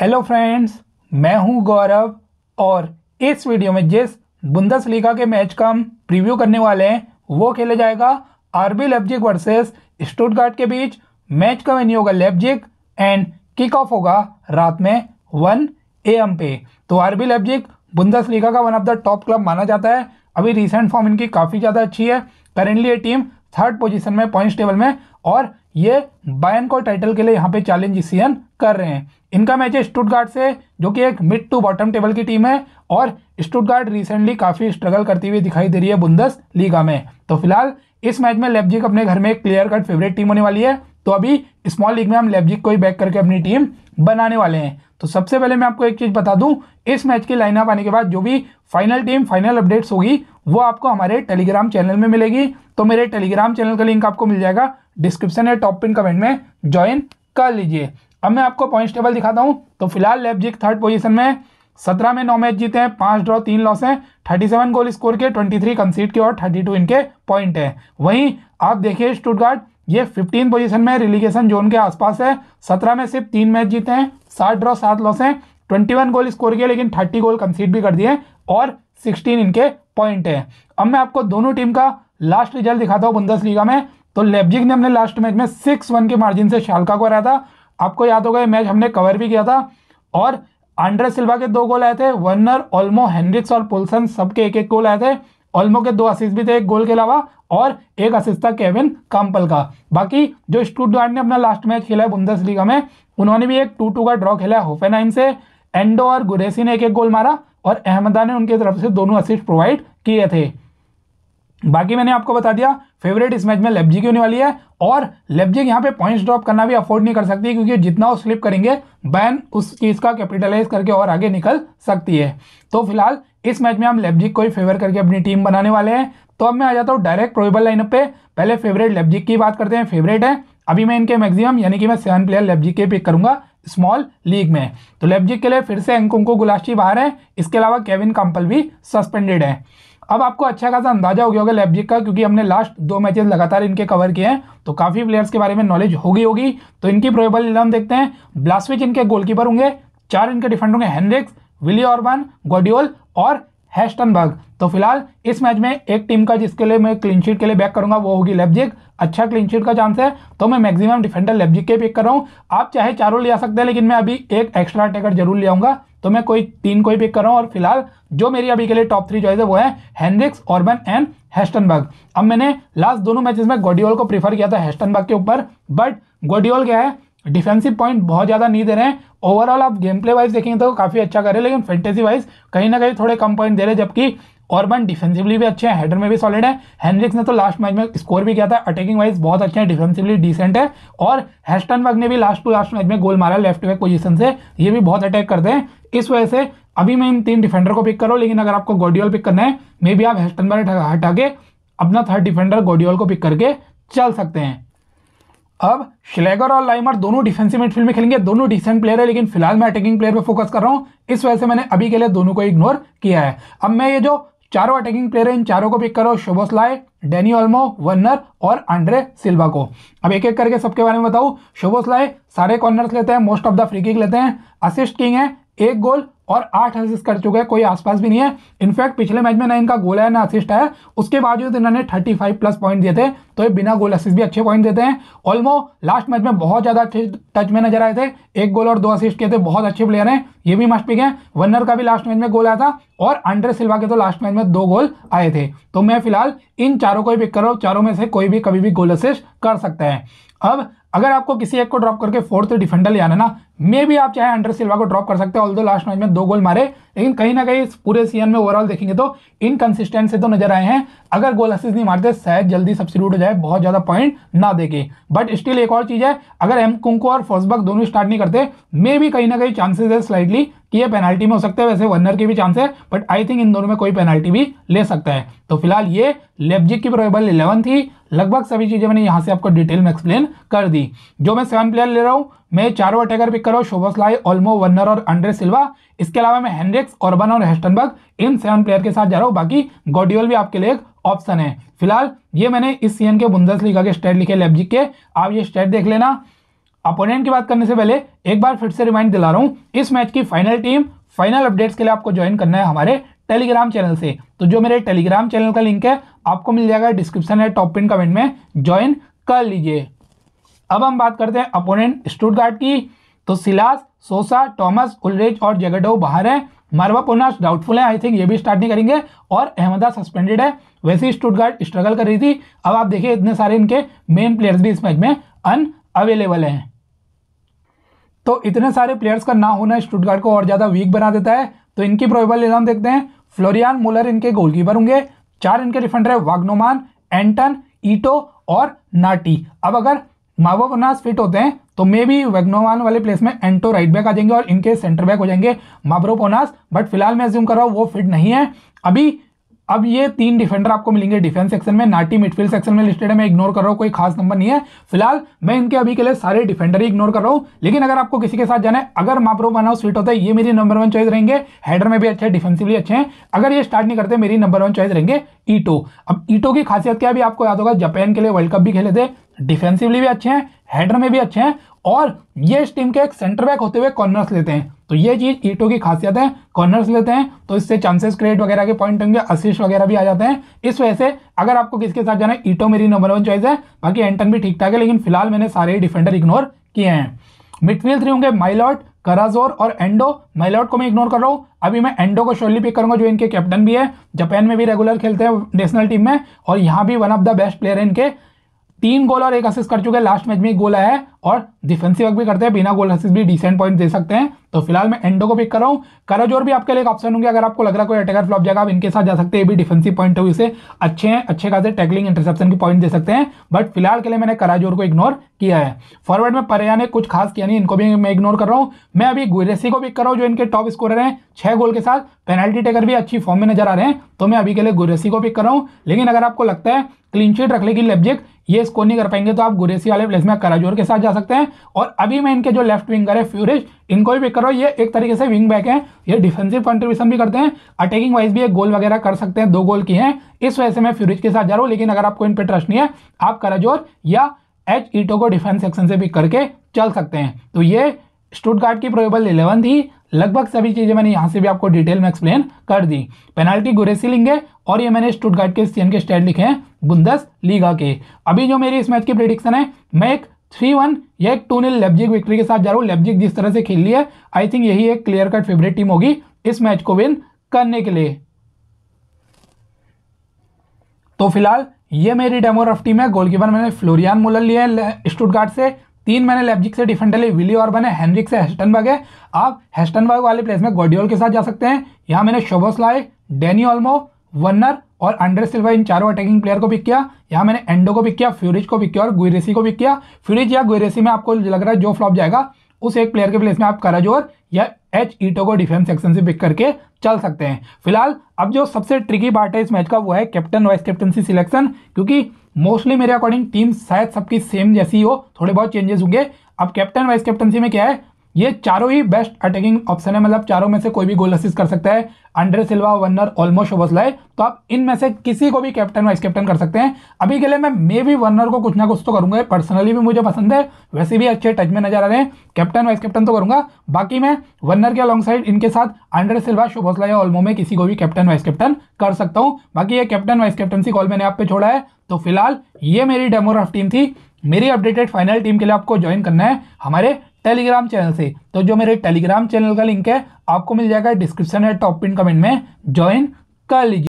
hello friends मैं हूं गौरव और इस वीडियो में जिस बुंदस लीगा के मैच का हम प्रीव्यू करने वाले हैं वो खेला जाएगा आरबी लेपजिक वर्सेस स्टुटगार्ट के बीच मैच का वेन्यू होगा लेपजिक एंड किक ऑफ होगा रात में वन ए एम पे तो आरबी लेब्जिक बुंदस लीगा का one of the top club माना जाता है अभी रिसेंट फॉर्म इनकी काफ़ी ज़्यादा अच्छी है करेंटली ये टीम थर्ड पोजीशन में पॉइंट्स टेबल में और ये बायन को टाइटल के लिए यहाँ पे चैलेंज इसी कर रहे हैं इनका मैच है स्टुटगार्ड से जो कि एक मिड टू बॉटम टेबल की टीम है और स्टुटगार्ड रिसेंटली काफ़ी स्ट्रगल करती हुई दिखाई दे रही है बुंदस लीगा में तो फिलहाल इस मैच में लेबजिक अपने घर में एक क्लियर कट फेवरेट टीम होने वाली है तो अभी स्मॉल लीग में हम लेबजिक को ही बैक करके अपनी टीम बनाने वाले हैं तो सबसे पहले मैं आपको एक चीज़ बता दूं इस मैच की लाइनअप आने के बाद जो भी फाइनल टीम फाइनल अपडेट्स होगी वो आपको हमारे टेलीग्राम चैनल में मिलेगी तो मेरे टेलीग्राम चैनल का लिंक आपको मिल जाएगा डिस्क्रिप्शन या टॉप पिन कमेंट में ज्वाइन कर लीजिए अब मैं आपको पॉइंट टेबल दिखाता हूँ तो फिलहाल लेबजिक थर्ड पोजिशन में सत्रह में नौ मैच जीते हैं पांच ड्रॉ तीन लॉस हैं थर्टी सेवन गोल स्कोर के ट्वेंटी थ्री कंसीड के और थर्टी टू इनके पॉइंट हैं वहीं आप देखिए स्टूटगार्ड ये फिफ्टीन पोजीशन में रिलीगेशन जोन के आसपास है सत्रह में सिर्फ तीन मैच जीते हैं सात ड्रॉ सात लॉस हैं ट्वेंटी वन गोल स्कोर किए लेकिन थर्टी गोल कंसीड भी कर दिए और सिक्सटीन इनके पॉइंट है अब मैं आपको दोनों टीम का लास्ट रिजल्ट दिखाता हूँ बुंदस लीगा में तो लेब्जिक ने हमने लास्ट मैच में सिक्स वन के मार्जिन से शालका को हराया था आपको याद होगा ये मैच हमने कवर भी किया था और आंड्रे सिल्वा के दो गोल आए थे वर्नर ऑलमो हेनरिक्स और पुलसन सबके एक एक गोल आए थे ऑलमो के दो असिस्ट भी थे एक गोल के अलावा और एक असिस्ट था केविन काम्पल का बाकी जो स्टूडार्ड ने अपना लास्ट मैच खेला है बुंदस लीगा में उन्होंने भी एक टू टू का ड्रॉ खेला है होफेनाइन से एंडो और गुरेसी ने एक एक गोल मारा और अहमदा ने उनके तरफ से दोनों असिस्ट प्रोवाइड किए थे बाकी मैंने आपको बता दिया फेवरेट इस मैच में लेब्जी की होने वाली है और लेब्जिक यहाँ पे पॉइंट्स ड्रॉप करना भी अफोर्ड नहीं कर सकती क्योंकि जितना वो स्लिप करेंगे बैन उस चीज़ का कैपिटलाइज करके और आगे निकल सकती है तो फिलहाल इस मैच में हम लेब्जिक को ही फेवर करके अपनी टीम बनाने वाले हैं तो अब मैं आ जाता हूँ डायरेक्ट प्रोबेबल लाइनअप पे पहले फेवरेट लेब्जिक की बात करते हैं फेवरेट है अभी मैं इनके मैक्सिमम यानी कि मैं सेवन प्लेयर लेबजी के पिक करूंगा स्मॉल लीग में तो लेबजिक के लिए फिर से एंकुंको गुलास्टी बाहर है इसके अलावा केविन कंपल भी सस्पेंडेड है अब आपको अच्छा खासा अंदाजा हो गया होगा लेबजिक का क्योंकि हमने लास्ट दो मैचेस लगातार इनके कवर किए हैं तो काफ़ी प्लेयर्स के बारे में नॉलेज होगी होगी तो इनकी प्रोबेबल इलेवन देखते हैं ब्लास्विच इनके गोलकीपर होंगे चार इनके डिफेंडर होंगे हेनरिक्स विली ऑर्बन गोडियोल और हैस्टनबर्ग तो फिलहाल इस मैच में एक टीम का जिसके लिए मैं क्लीनशीट के लिए बैक करूंगा वो होगी लेब्जिक अच्छा क्लीनशीट का चांस है तो मैं मैक्सिमम डिफेंडर लेब्जिक के पिक कर रहा हूँ आप चाहे चारों ले आ सकते हैं लेकिन मैं अभी एक एक्स्ट्रा अटैकर जरूर ले आऊंगा तो मैं कोई तीन को ही पिक कर रहा हूँ और फिलहाल जो मेरी अभी के लिए टॉप थ्री चॉइस है वो है हेनरिक्स ऑर्बन एंड हेस्टनबर्ग अब मैंने लास्ट दोनों मैचेस में गोडियोल को प्रीफर किया था हेस्टनबर्ग के ऊपर बट गोडियोल क्या है डिफेंसिव पॉइंट बहुत ज़्यादा नहीं दे रहे हैं ओवरऑल आप गेम प्ले वाइज देखेंगे तो काफ़ी अच्छा कर रहे हैं लेकिन फेंटेसी वाइज कहीं ना कहीं थोड़े कम पॉइंट दे रहे हैं जबकि ऑर्बन डिफेंसिवली भी अच्छे हैं हेडर में भी सॉलिड है हेनरिक्स ने तो लास्ट मैच में स्कोर भी किया था अटैकिंग वाइज बहुत अच्छे हैं डिफेंसिवली डिसेंट है और हेस्टन वर्ग ने भी लास्ट टू लास्ट मैच में गोल मारा लेफ्ट बैक पोजिशन से ये भी बहुत अटैक करते हैं इस वजह से अभी मैं इन तीन डिफेंडर को पिक करो लेकिन अगर आपको गोडियोल पिक करना है मे बी आप हेस्टन वर्ग हटा के अपना थर्ड डिफेंडर गोडियोल को पिक करके चल सकते हैं अब श्लेगर और लाइमर दोनों डिफेंसिव मिडफील्ड में खेलेंगे दोनों डिसेंट प्लेयर है लेकिन फिलहाल मैं अटैकिंग प्लेयर पर फोकस कर रहा हूँ इस वजह से मैंने अभी के लिए दोनों को इग्नोर किया है अब मैं ये जो चारों अटैकिंग प्लेयर हैं इन चारों को पिक करो शोबोस्लाय डेनी ऑलमो वर्नर और आंड्रे सिल्वा को अब एक एक करके सबके बारे में बताऊं लाए सारे कॉर्नर्स लेते हैं most of the free kick लेते हैं असिस्ट किंग है एक गोल और आठ असिस्ट कर चुके हैं कोई आसपास भी नहीं है इनफैक्ट पिछले मैच में ना इनका गोल है ना असिस्ट है उसके बावजूद इन्होंने 35 प्लस पॉइंट दिए थे तो ये बिना गोल असिस्ट भी अच्छे पॉइंट देते हैं ऑलमो लास्ट मैच में बहुत ज़्यादा अच्छे टच में नजर आए थे एक गोल और दो असिस्ट किए थे बहुत अच्छे प्लेयर हैं ये भी मस्ट पिक है वनर का भी लास्ट मैच में गोल आया था और अंड्रे सिल्वा के तो लास्ट मैच में दो गोल आए थे तो मैं फिलहाल इन चारों को ही पिक कर रहा हूँ चारों में से कोई भी कभी भी गोल असिस्ट कर सकते हैं अब अगर आपको किसी एक को ड्रॉप करके फोर्थ डिफेंडर ले आना ना मे भी आप चाहे अंडर सिल्वा को ड्रॉप कर सकते हो ऑल दो लास्ट मैच में दो गोल मारे लेकिन कहीं ना कहीं पूरे सीजन में ओवरऑल देखेंगे तो इनकन्सिस्टेंट से तो नजर आए हैं अगर गोल असिस्ट नहीं मारते शायद जल्दी सब्सिट्यूट हो जाए बहुत ज़्यादा पॉइंट ना देके बट स्टिल एक और चीज़ है अगर एम कुंको और फोर्सबर्ग दोनों स्टार्ट नहीं करते मे भी कहीं ना कहीं चांसेस है स्लाइडली कि ये पेनल्टी में हो सकता है वैसे वनर के भी चांस है बट आई थिंक इन दोनों में कोई पेनाल्टी भी ले सकता है तो फिलहाल ये लेबजिक की प्रोबेबल इलेवन थी लगभग सभी चीज़ें मैंने यहां से आपको डिटेल में एक्सप्लेन कर दी जो मैं सेवन प्लेयर ले रहा हूं मैं चारों अटैकर पिक कर रहा हूँ लाई ऑलमो वर्नर और अंड्रे सिल्वा इसके अलावा मैं हेनरिक्स ऑर्बन और हेस्टनबर्ग इन सेवन प्लेयर के साथ जा रहा हूँ बाकी गोडियोल भी आपके लिए एक ऑप्शन है फिलहाल ये मैंने इस सीएन के बुंदस लीगा के स्टेट लिखे लेबजिक के आप ये स्टेट देख लेना अपोनेंट की बात करने से पहले एक बार फिर से रिमाइंड दिला रहा हूँ इस मैच की फाइनल टीम फाइनल अपडेट्स के लिए आपको ज्वाइन करना है हमारे टेलीग्राम चैनल से तो जो मेरे टेलीग्राम चैनल का लिंक है आपको मिल जाएगा डिस्क्रिप्शन है टॉप पिन कमेंट में ज्वाइन कर लीजिए अब हम बात करते हैं अपोनेंट स्टूडगार्ड की तो सिलास सोसा टॉमस उलरेज और जगडो बाहर हैं मारवा पोनास डाउटफुल है आई थिंक ये भी स्टार्ट नहीं करेंगे और अहमदा सस्पेंडेड है वैसे ही स्टूडगार्ड स्ट्रगल कर रही थी अब आप देखिए इतने सारे इनके मेन प्लेयर्स भी इस मैच में अन अवेलेबल हैं तो इतने सारे प्लेयर्स का ना होना स्टूडगार्ड को और ज़्यादा वीक बना देता है तो इनकी प्रोबेबल एग्जाम देखते हैं फ्लोरियान मुलर इनके गोलकीपर होंगे चार इनके डिफेंडर है वाग्नोमान एंटन ईटो और नाटी अब अगर मावोनास फिट होते हैं तो मे बी वेग्नोवान वाले प्लेस में एंटो राइट बैक आ जाएंगे और इनके सेंटर बैक हो जाएंगे माब्रोपोनास बट फिलहाल मैं ज्यूम कर रहा हूँ वो फिट नहीं है अभी अब ये तीन डिफेंडर आपको मिलेंगे डिफेंस सेक्शन में नाटी मिडफील्ड सेक्शन में लिस्टेड है मैं इग्नोर कर रहा हूँ कोई खास नंबर नहीं है फिलहाल मैं इनके अभी के लिए सारे डिफेंडर ही इग्नोर कर रहा हूँ लेकिन अगर आपको किसी के साथ जाना है अगर माप्रो बनाओ स्वीट होता है ये मेरी नंबर वन चॉइस रहेंगे हेडर में भी अच्छे डिफेंसिवली अच्छे हैं अगर ये स्टार्ट नहीं करते मेरी नंबर वन चॉइस रहेंगे ईटो अब ईटो की खासियत क्या अभी आपको याद होगा जापान के लिए वर्ल्ड कप भी खेले थे डिफेंसिवली भी अच्छे हैं हेडर में भी अच्छे हैं और ये इस टीम के एक सेंटर बैक होते हुए कॉर्नर्स लेते हैं तो ये चीज़ ईटो e की खासियत है कॉर्नर्स लेते हैं तो इससे चांसेस क्रिएट वगैरह के पॉइंट होंगे असिस्ट वगैरह भी आ जाते हैं इस वजह से अगर आपको किसके साथ जाना है ईटो e मेरी नंबर वन चॉइस है बाकी एंटन भी ठीक ठाक है लेकिन फिलहाल मैंने सारे डिफेंडर इग्नोर किए हैं मिडफील्ड थ्री होंगे माइलॉट कराजोर और एंडो माइलॉट को मैं इग्नोर कर रहा हूँ अभी मैं एंडो को शोली पिक करूंगा जो इनके कैप्टन भी है जापान में भी रेगुलर खेलते हैं नेशनल टीम में और यहाँ भी one of the best player है इनके तीन गोल और एक असिस्ट कर चुके हैं लास्ट मैच में एक गोल आया है और डिफेंसिव वर्क भी करते हैं बिना गोल असिस्ट भी डिसेंट पॉइंट दे सकते हैं तो फिलहाल मैं एंडो को पिक कर रहा हूँ करजोर भी आपके लिए एक ऑप्शन होंगे अगर आपको लग रहा है कोई अटैकर फ्लॉप जाएगा आप इनके साथ जा सकते हैं ये भी डिफेंसिव पॉइंट है इसे अच्छे हैं अच्छे खासे टैकलिंग इंटरसेप्शन के पॉइंट दे सकते हैं बट फिलहाल के लिए मैंने कराजोर को इग्नोर किया है फॉरवर्ड में परया ने कुछ खास किया नहीं इनको भी मैं इग्नोर कर रहा हूँ मैं अभी गुरेसी को पिक कर रहा हूँ जो इनके टॉप स्कोरर हैं छह गोल के साथ पेनल्टी टेकर भी अच्छी फॉर्म में नजर आ रहे हैं तो मैं अभी के लिए गुरेसी को पिक कर रहा हूँ लेकिन अगर आपको लगता है क्लीन शीट रख लेगी लेब्जेक्ट ये स्कोर नहीं कर पाएंगे तो आप गुरेसी वाले प्लेस में कराजोर के साथ जा सकते हैं और अभी मैं इनके जो लेफ्ट विंगर है फ्यूरिश इनको भी पिक करो ये एक तरीके से विंग बैक है ये डिफेंसिव कंट्रीब्यूशन भी करते हैं अटैकिंग वाइज भी एक गोल वगैरह कर सकते हैं दो गोल की हैं इस वजह से मैं फ्यूरिज के साथ जा रहा हूँ लेकिन अगर आपको इन पर ट्रस्ट नहीं है आप कराजोर या एच ईटो e को डिफेंस सेक्शन से पिक करके चल सकते हैं तो ये स्टूट की प्रोबेबल इलेवन थी लगभग सभी चीज़ें मैंने यहां से भी आपको डिटेल में एक्सप्लेन कर दी पेनाल्टी गुरेसी लेंगे और ये मैंने स्टूटगार्ट के सीएन के स्टैंड लिखे हैं बुंदस लीगा के अभी जो मेरी इस मैच की प्रिडिक्शन है मैं एक थ्री वन या एक टू नील विक्ट्री के साथ जा रहा हूँ लेब्जिक जिस तरह से खेल लिया आई थिंक यही एक क्लियर कट फेवरेट टीम होगी इस मैच को विन करने के लिए तो फिलहाल ये मेरी डेमोरफ टीम है गोलकीपर मैंने फ्लोरियान मुलर लिया है स्टूटगार्ड से तीन मैंने लेपजिक से डिफेंडली विली और बने हेनरिक से हेस्टनबर्ग है आप हेस्टनबर्ग वाले प्लेस में गोडियोल के साथ जा सकते हैं यहाँ मैंने लाए डेनी ऑलमो वनर और अंडर सिल्वा इन चारों अटैकिंग प्लेयर को पिक किया यहाँ मैंने एंडो को पिक किया फ्यूरिज को पिक किया और गुरेसी को पिक किया फ्यूरिज या गुरेसी में आपको लग रहा है जो फ्लॉप जाएगा उस एक प्लेयर के प्लेस में आप कराजोर या एच ईटो को डिफेंस सेक्शन से पिक करके चल सकते हैं फिलहाल अब जो सबसे ट्रिकी पार्ट है इस मैच का वो है कैप्टन वाइस कैप्टनसी सिलेक्शन क्योंकि मोस्टली मेरे अकॉर्डिंग टीम शायद सबकी सेम जैसी हो थोड़े बहुत चेंजेस होंगे अब कैप्टन वाइस कैप्टनसी में क्या है ये चारों ही बेस्ट अटैकिंग ऑप्शन है मतलब चारों में से कोई भी गोल असिस्ट कर सकता है अंडर सिल्वा वनर ऑलमोस्ट ओबसला है तो आप इनमें से किसी को भी कैप्टन वाइस कैप्टन कर सकते हैं अभी के लिए मैं मे भी वनर को कुछ ना कुछ तो करूंगा पर्सनली भी मुझे पसंद है वैसे भी अच्छे टच में नजर आ रहे हैं कैप्टन वाइस कैप्टन तो करूंगा बाकी मैं वनर के अलॉन्ग साइड इनके साथ अंडर सिल्वा शुभोसला या ऑलमो में किसी को भी कैप्टन वाइस कैप्टन कर सकता हूँ बाकी ये कैप्टन वाइस कैप्टनसी कॉल मैंने आप पे छोड़ा है तो फिलहाल ये मेरी डेमोग्राफ टीम थी मेरी अपडेटेड फाइनल टीम के लिए आपको ज्वाइन करना है हमारे टेलीग्राम चैनल से तो जो मेरे टेलीग्राम चैनल का लिंक है आपको मिल जाएगा डिस्क्रिप्शन है टॉप पिन कमेंट में ज्वाइन कर लीजिए